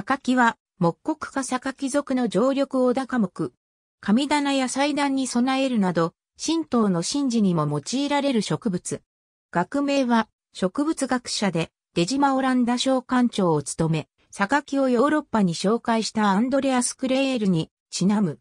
榊は、木国か榊属の常緑小高木。神棚や祭壇に備えるなど、神道の神事にも用いられる植物。学名は、植物学者で、出島オランダ商館長を務め、榊をヨーロッパに紹介したアンドレアス・クレールにちなむ。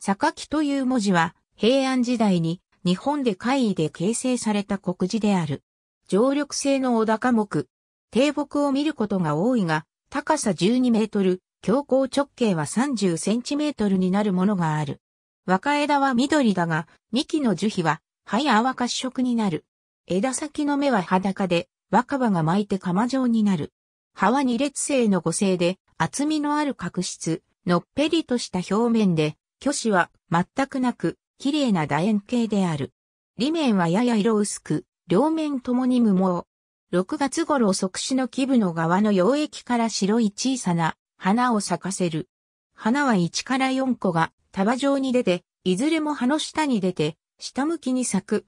榊という文字は平安時代に日本で会議で形成された国字である。常緑性の小高木。低木を見ることが多いが、高さ12メートル、強行直径は30センチメートルになるものがある。若枝は緑だが、幹の樹皮は、葉や淡褐色になる。枝先の芽は裸で、若葉が巻いて釜状になる。葉は二列性の五星で、厚みのある角質、のっぺりとした表面で、虚子は全くなく、綺麗な楕円形である。裏面はやや色薄く、両面ともに無毛。6月頃即死の基部の側の溶液から白い小さな花を咲かせる。花は1から4個が束状に出て、いずれも葉の下に出て、下向きに咲く。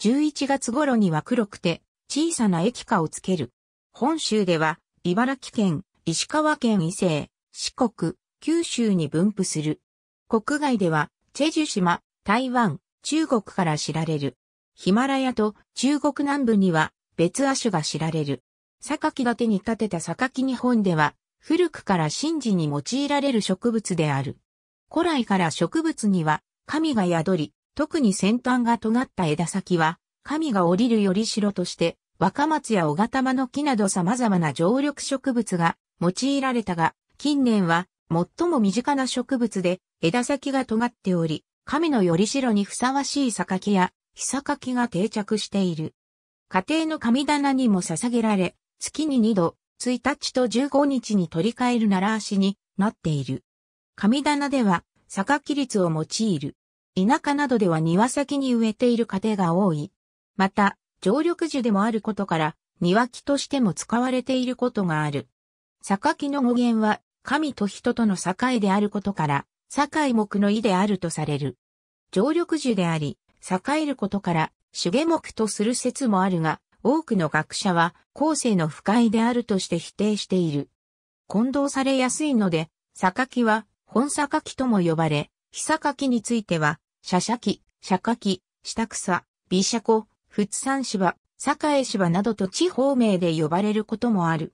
11月頃には黒くて、小さな液化をつける。本州では、茨城県、石川県伊勢、四国、九州に分布する。国外では、チェジュ島、台湾、中国から知られる。ヒマラヤと中国南部には別亜種が知られる。榊が手に立てた榊日本では、古くから神事に用いられる植物である。古来から植物には、神が宿り、特に先端が尖った枝先は、神が降りるより城として、若松や小玉の木など様々な常緑植物が用いられたが、近年は最も身近な植物で枝先が尖っており、神のより城にふさわしい榊や、ひさかきが定着している。家庭の神棚にも捧げられ、月に2度、1日と15日に取り替える習わしになっている。神棚では、榊率を用いる。田舎などでは庭先に植えている家庭が多い。また、常緑樹でもあることから、庭木としても使われていることがある。木の語源は、神と人との境であることから、境目の意であるとされる。常緑樹であり、栄えることから、主下目とする説もあるが、多くの学者は後世の不快であるとして否定している。混同されやすいので、榊は本榊とも呼ばれ、非榊については、社釈、社柿、下草、美社子、仏山芝、栄芝などと地方名で呼ばれることもある。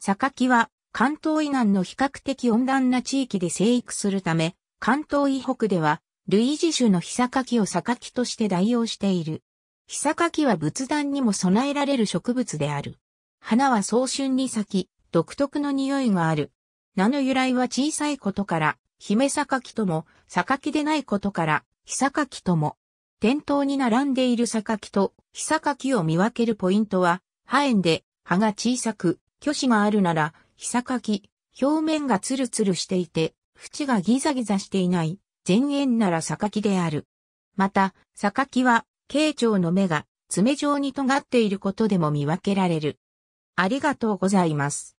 榊は関東以南の比較的温暖な地域で生育するため、関東以北では類似種のヒサカキを榊として代用している。ヒサカキは仏壇にも備えられる植物である。花は早春に咲き、独特の匂いがある。名の由来は小さいことから、姫キとも、サカキでないことから、ヒサカキとも。店頭に並んでいるサカキと、ヒサカキを見分けるポイントは、葉炎で、葉が小さく、虚子があるなら、ヒサカキ、表面がツルツルしていて、縁がギザギザしていない、前縁ならサカキである。また、サカキは、慶長の目が爪状に尖っていることでも見分けられる。ありがとうございます。